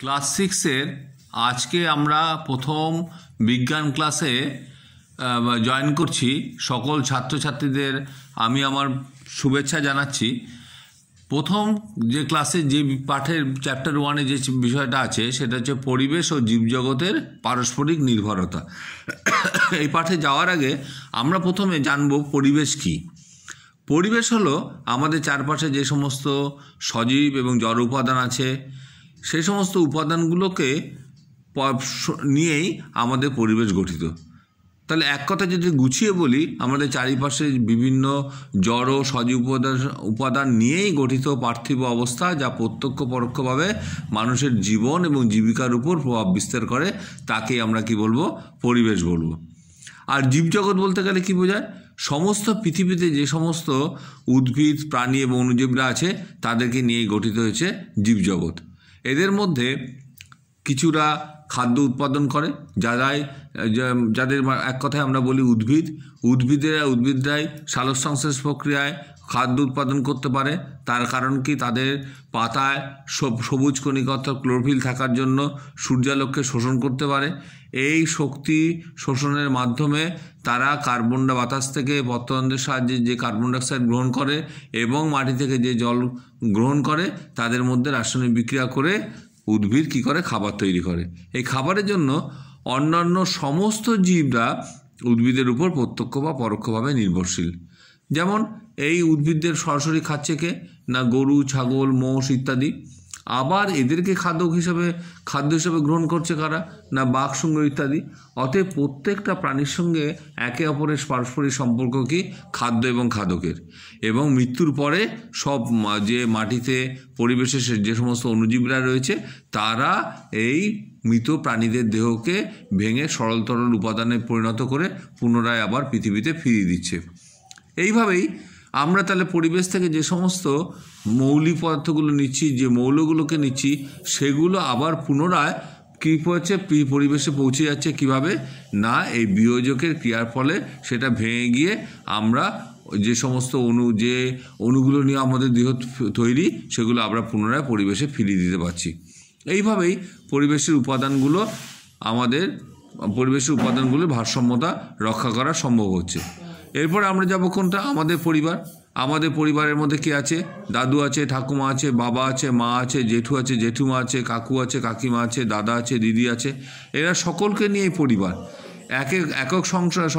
class সিক্সের আজকে আমরা প্রথম বিজ্ঞান ক্লাসে জয়েন করছি সকল ছাত্রছাত্রীদের আমি আমার শুভেচ্ছা জানাচ্ছি প্রথম যে ক্লাসে যে পাঠের চ্যাপ্টার ওয়ানে যে বিষয়টা আছে সেটা হচ্ছে পরিবেশ ও জীবজগতের পারস্পরিক নির্ভরতা এই পাঠে যাওয়ার আগে আমরা প্রথমে জানব পরিবেশ কী পরিবেশ হলো আমাদের চারপাশে যে সমস্ত সজীব এবং জড় উপাদান আছে সেই সমস্ত উপাদানগুলোকে নিয়েই আমাদের পরিবেশ গঠিত তাহলে এক কথা যদি গুছিয়ে বলি আমাদের চারিপাশে বিভিন্ন জড় সজীব উপাদান উপাদান নিয়েই গঠিত পার্থিব অবস্থা যা প্রত্যক্ষ পরোক্ষভাবে মানুষের জীবন এবং জীবিকার উপর প্রভাব বিস্তার করে তাকেই আমরা কি বলবো পরিবেশ বলবো আর জীবজগৎ বলতে গেলে কি বোঝায় সমস্ত পৃথিবীতে যে সমস্ত উদ্ভিদ প্রাণী এবং অনুজীবরা আছে তাদেরকে নিয়েই গঠিত হয়েছে জীবজগৎ এদের মধ্যে কিছুরা খাদ্য উৎপাদন করে যারাই যাদের এক কথায় আমরা বলি উদ্ভিদ উদ্ভিদেরা উদ্ভিদরাই সালোসংশ্লেষ প্রক্রিয়ায় খাদ্য উৎপাদন করতে পারে তার কারণ কি তাদের পাতায় সব সবুজ কণিকা ক্লোরফিল থাকার জন্য সূর্যালোককে শোষণ করতে পারে এই শক্তি শোষণের মাধ্যমে তারা কার্বন বাতাস থেকে বর্তমানদের সাহায্যে যে কার্বন ডাইঅক্সাইড গ্রহণ করে এবং মাটি থেকে যে জল গ্রহণ করে তাদের মধ্যে রাসায়নিক বিক্রিয়া করে উদ্ভিদ কি করে খাবার তৈরি করে এই খাবারের জন্য অন্যান্য সমস্ত জীবরা উদ্ভিদের উপর প্রত্যক্ষ বা পরোক্ষভাবে নির্ভরশীল যেমন এই উদ্ভিদদের সরাসরি খাচ্ছে কে না গরু ছাগল মোষ ইত্যাদি আবার এদেরকে খাদক হিসাবে খাদ্য হিসাবে গ্রহণ করছে কারা না বাঘ বাঘসুঙ্গ ইত্যাদি অতএব প্রত্যেকটা প্রাণীর সঙ্গে একে অপরের পারস্পরিক সম্পর্ক কি খাদ্য এবং খাদকের এবং মৃত্যুর পরে সব যে মাটিতে পরিবেশে যে সমস্ত অনুজীবরা রয়েছে তারা এই মৃত প্রাণীদের দেহকে ভেঙে সরল তরল উপাদানে পরিণত করে পুনরায় আবার পৃথিবীতে ফিরিয়ে দিচ্ছে এইভাবেই আমরা তাহলে পরিবেশ থেকে যে সমস্ত মৌলিক পদার্থগুলো নিচ্ছি যে মৌলগুলোকে নিচ্ছি সেগুলো আবার পুনরায় কী হচ্ছে পরিবেশে পৌঁছে যাচ্ছে কিভাবে না এই বিয়োজকের ক্রিয়ার ফলে সেটা ভেঙে গিয়ে আমরা যে সমস্ত অণু যে অণুগুলো নিয়ে আমাদের দেহ তৈরি সেগুলো আমরা পুনরায় পরিবেশে ফিরিয়ে দিতে পারছি এইভাবেই পরিবেশের উপাদানগুলো আমাদের পরিবেশের উপাদানগুলোর ভারসাম্যতা রক্ষা করা সম্ভব হচ্ছে এরপর আমরা যাবো কোনটা আমাদের পরিবার আমাদের পরিবারের মধ্যে কে আছে দাদু আছে ঠাকুমা আছে বাবা আছে মা আছে জেঠু আছে জেঠুমা আছে কাকু আছে কাকিমা আছে দাদা আছে দিদি আছে এরা সকলকে নিয়েই পরিবার এক এক সংসার